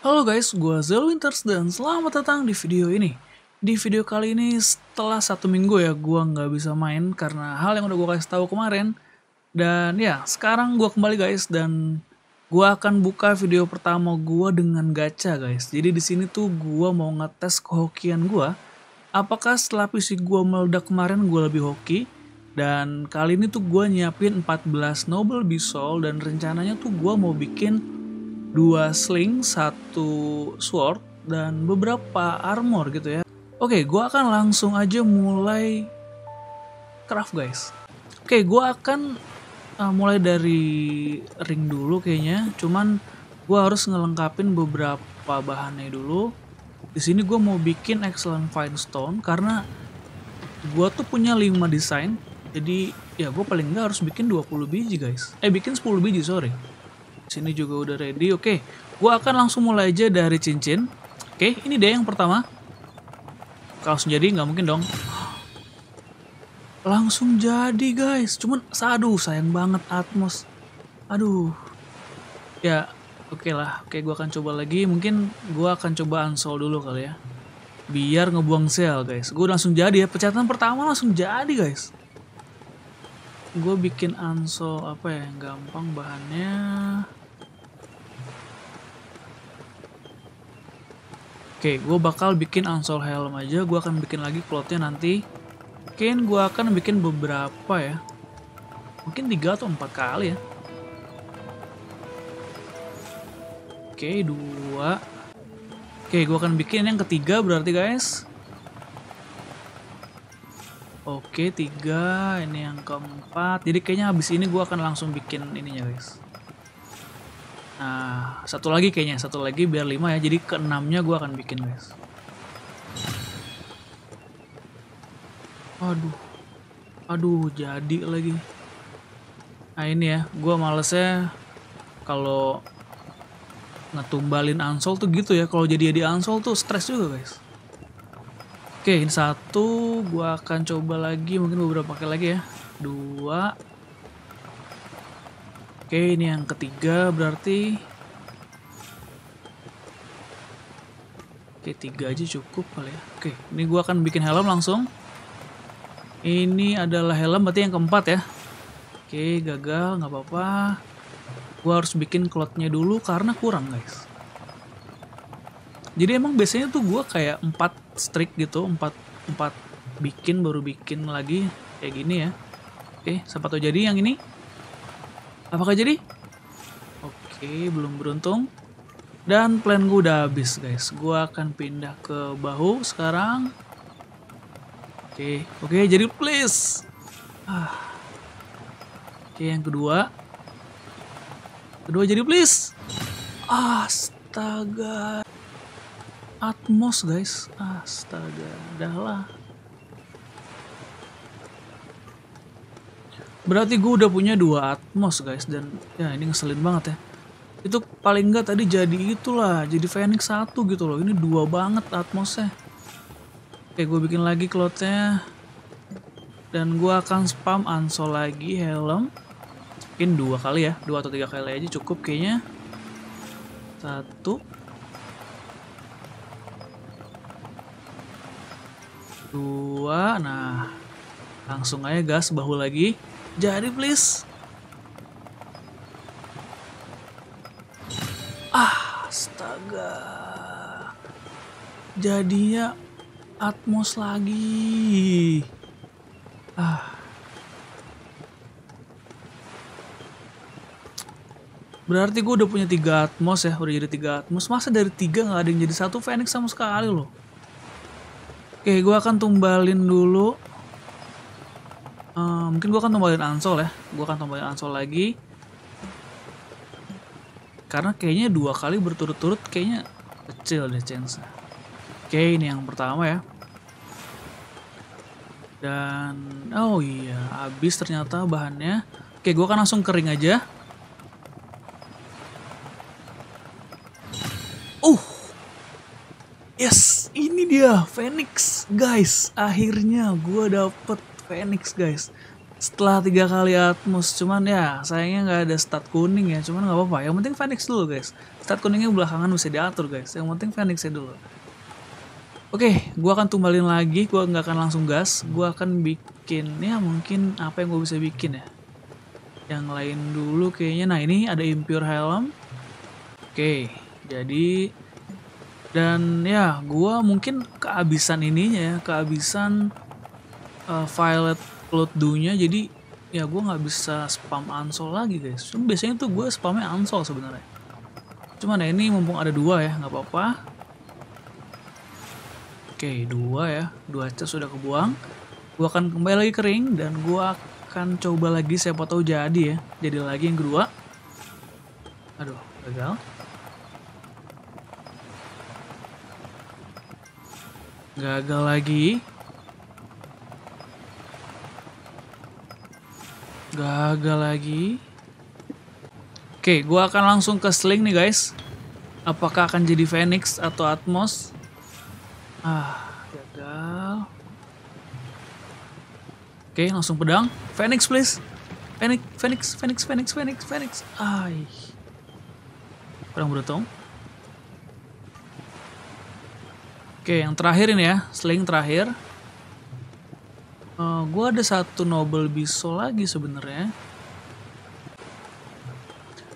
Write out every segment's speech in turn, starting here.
Halo guys, gue Zel Winters dan selamat datang di video ini. Di video kali ini setelah satu minggu ya gue nggak bisa main karena hal yang udah gue kasih tahu kemarin. Dan ya sekarang gue kembali guys dan gue akan buka video pertama gue dengan gacha guys. Jadi di sini tuh gue mau ngetes kehokian gue. Apakah setelah PC gue meledak kemarin gue lebih hoki? Dan kali ini tuh gue nyiapin 14 Noble Bisol dan rencananya tuh gue mau bikin dua sling, satu sword, dan beberapa armor gitu ya. Oke, gue akan langsung aja mulai craft guys. Oke, gue akan uh, mulai dari ring dulu kayaknya. Cuman gue harus ngelengkapin beberapa bahannya dulu. Di sini gue mau bikin excellent fine stone karena gue tuh punya 5 desain. Jadi ya gue paling nggak harus bikin 20 biji guys. Eh bikin 10 biji sorry. Sini juga udah ready. Oke, okay. gue akan langsung mulai aja dari cincin. Oke, ini dia yang pertama. Langsung jadi nggak mungkin dong. Langsung jadi guys. Cuman, aduh sayang banget Atmos. Aduh. Ya, oke okay lah. Oke, okay, gue akan coba lagi. Mungkin gue akan coba unsol dulu kali ya. Biar ngebuang sel guys. Gue langsung jadi ya. Pecatan pertama langsung jadi guys gue bikin ansol apa ya gampang bahannya Oke, gue bakal bikin Ansol Helm aja. Gue akan bikin lagi plotnya nanti. Mungkin gue akan bikin beberapa ya. Mungkin tiga atau empat kali ya. Oke, dua. Oke, gue akan bikin yang ketiga berarti guys. Oke, tiga. Ini yang keempat. Jadi kayaknya habis ini gue akan langsung bikin ininya guys. Nah, satu lagi kayaknya, satu lagi biar lima ya. Jadi keenamnya gue akan bikin, guys. Aduh. Aduh, jadi lagi. Nah, ini ya. Gue malesnya kalau ngetumbalin ansol tuh gitu ya. Kalau jadi di ansol tuh stres juga, guys. Oke, ini satu. Gue akan coba lagi. Mungkin beberapa kali lagi ya. Dua. Oke, ini yang ketiga berarti. Oke, tiga aja cukup kali ya. Oke, ini gue akan bikin helm langsung. Ini adalah helm berarti yang keempat ya. Oke, gagal, nggak apa-apa. Gue harus bikin klotnya dulu karena kurang guys. Jadi emang biasanya tuh gue kayak empat strik gitu, empat empat bikin baru bikin lagi kayak gini ya. Oke, siapa tahu jadi yang ini Apakah jadi? Oke, belum beruntung. Dan plan gue udah habis guys. Gue akan pindah ke bahu sekarang. Oke, oke jadi please. Ah. Oke yang kedua. Kedua jadi please. Astaga. Atmos guys. Astaga. Dah lah. berarti gue udah punya dua atmos guys dan ya ini ngeselin banget ya itu paling enggak tadi jadi itulah jadi Phoenix satu gitu loh ini dua banget atmosnya oke gue bikin lagi cloudnya dan gue akan spam ansol lagi helm mungkin dua kali ya dua atau tiga kali aja cukup kayaknya satu dua nah langsung aja gas bahu lagi jadi please. Ah, astaga. Jadinya Atmos lagi. Ah. Berarti gue udah punya tiga Atmos ya, udah jadi tiga Atmos. Masa dari tiga nggak ada yang jadi satu Phoenix sama sekali loh. Oke, gue akan tumbalin dulu Eh, mungkin gue akan tombolin Ansol ya. Gue akan tombolin Ansol lagi. Karena kayaknya dua kali berturut-turut kayaknya kecil deh chance -nya. Oke, ini yang pertama ya. Dan, oh iya, habis ternyata bahannya. Oke, gue akan langsung kering aja. Uh, yes, ini dia, Phoenix. Guys, akhirnya gue dapet Phoenix guys setelah tiga kali Atmos cuman ya sayangnya nggak ada stat kuning ya cuman nggak apa-apa yang penting Phoenix dulu guys stat kuningnya belakangan bisa diatur guys yang penting Phoenix ya dulu Oke, okay, gue akan tumbalin lagi, gue nggak akan langsung gas, gue akan bikin ya mungkin apa yang gue bisa bikin ya. Yang lain dulu kayaknya, nah ini ada Impure Helm. Oke, okay, jadi dan ya gue mungkin kehabisan ininya ya, kehabisan uh, Violet Cloud dunya, jadi ya gue nggak bisa spam ansol lagi guys Cuma biasanya tuh gue spamnya ansol sebenarnya cuman ya ini mumpung ada dua ya nggak apa-apa oke dua ya dua aja sudah kebuang gue akan kembali lagi kering dan gue akan coba lagi siapa tahu jadi ya jadi lagi yang kedua aduh gagal gagal lagi Gagal lagi. Oke, gua akan langsung ke Sling nih guys. Apakah akan jadi Phoenix atau Atmos? Ah, gagal. Oke, langsung pedang. Phoenix please. Phoenix, Phoenix, Phoenix, Phoenix, Phoenix, Phoenix. Ay. Pedang berotong. Oke, yang terakhir ini ya. Sling terakhir. Uh, eh, gue ada satu Nobel Biso lagi sebenarnya.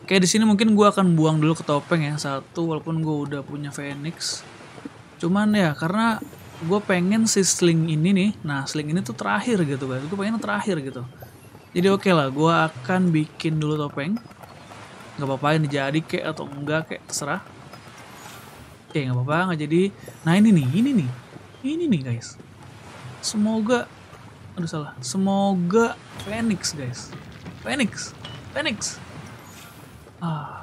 Kayak di sini mungkin gue akan buang dulu ke topeng ya satu, walaupun gue udah punya Phoenix. Cuman ya karena gue pengen si sling ini nih, nah sling ini tuh terakhir gitu guys, gue pengen terakhir gitu. Jadi oke okay lah, gue akan bikin dulu topeng. Gak apa-apa ini jadi kek atau enggak kek, terserah. Oke, okay, gak apa-apa, gak jadi. Nah ini nih, ini nih, ini nih guys. Semoga aduh salah semoga Phoenix guys Phoenix Phoenix ah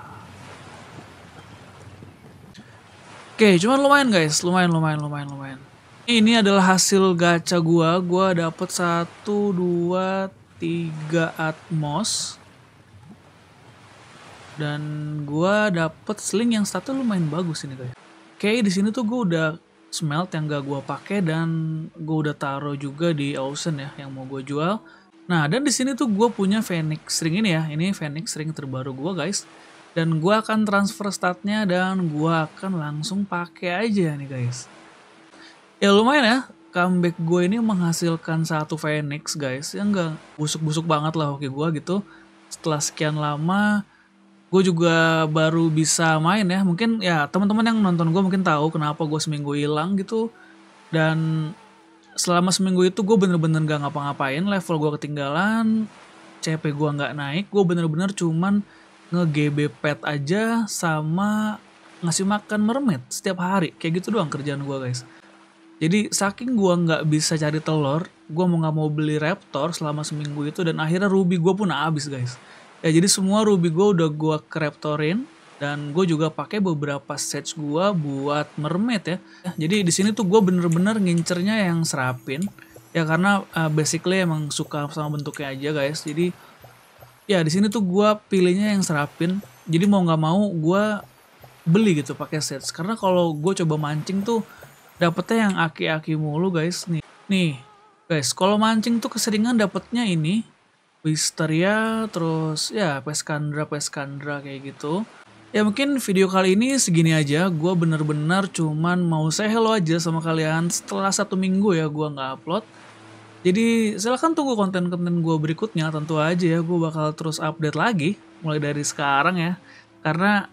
Oke, okay, cuman lumayan guys, lumayan, lumayan, lumayan, lumayan. Ini adalah hasil gacha gua. Gua dapet satu dua tiga Atmos. Dan gua dapet sling yang satu lumayan bagus ini guys. Oke, okay, di sini tuh gue udah smelt yang gak gue pakai dan gue udah taruh juga di Ausen ya yang mau gue jual. Nah dan di sini tuh gue punya Phoenix ring ini ya, ini Phoenix ring terbaru gue guys. Dan gue akan transfer statnya dan gue akan langsung pakai aja nih guys. Ya lumayan ya, comeback gue ini menghasilkan satu Phoenix guys yang gak busuk-busuk banget lah hoki gue gitu. Setelah sekian lama gue juga baru bisa main ya mungkin ya teman-teman yang nonton gue mungkin tahu kenapa gue seminggu hilang gitu dan selama seminggu itu gue bener-bener gak ngapa-ngapain level gue ketinggalan CP gue nggak naik gue bener-bener cuman nge-GB pet aja sama ngasih makan mermaid setiap hari kayak gitu doang kerjaan gue guys jadi saking gue nggak bisa cari telur gue mau nggak mau beli raptor selama seminggu itu dan akhirnya ruby gue pun habis guys ya jadi semua ruby gue udah gue kreptorin dan gue juga pakai beberapa sets gue buat mermaid ya jadi di sini tuh gue bener-bener ngincernya yang serapin ya karena uh, basically emang suka sama bentuknya aja guys jadi ya di sini tuh gue pilihnya yang serapin jadi mau nggak mau gue beli gitu pakai sets karena kalau gue coba mancing tuh dapetnya yang aki-aki mulu guys nih nih guys kalau mancing tuh keseringan dapetnya ini Wisteria, terus ya Peskandra, Peskandra kayak gitu. Ya mungkin video kali ini segini aja, gue bener-bener cuman mau say hello aja sama kalian setelah satu minggu ya gue nggak upload. Jadi silahkan tunggu konten-konten gue berikutnya, tentu aja ya gue bakal terus update lagi, mulai dari sekarang ya. Karena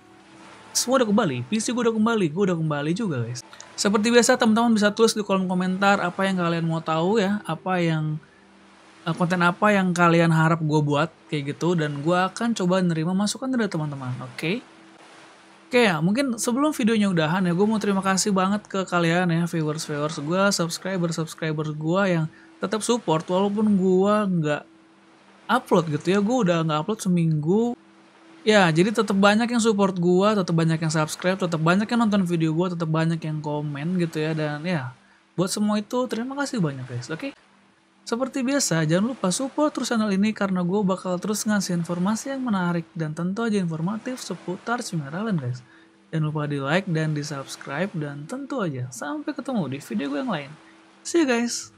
semua udah kembali, PC gue udah kembali, gue udah kembali juga guys. Seperti biasa teman-teman bisa tulis di kolom komentar apa yang kalian mau tahu ya, apa yang Eh, konten apa yang kalian harap gue buat kayak gitu dan gue akan coba nerima masukan dari teman-teman oke okay? Oke ya, mungkin sebelum videonya udahan ya, gue mau terima kasih banget ke kalian ya, viewers-viewers gue, subscriber-subscriber gue yang tetap support walaupun gue nggak upload gitu ya, gue udah nggak upload seminggu. Ya, jadi tetap banyak yang support gue, tetap banyak yang subscribe, tetap banyak yang nonton video gue, tetap banyak yang komen gitu ya, dan ya, buat semua itu terima kasih banyak guys, oke? Okay? Seperti biasa, jangan lupa support terus channel ini karena gue bakal terus ngasih informasi yang menarik dan tentu aja informatif seputar Cinderella guys. Jangan lupa di like dan di subscribe dan tentu aja sampai ketemu di video gue yang lain. See you guys!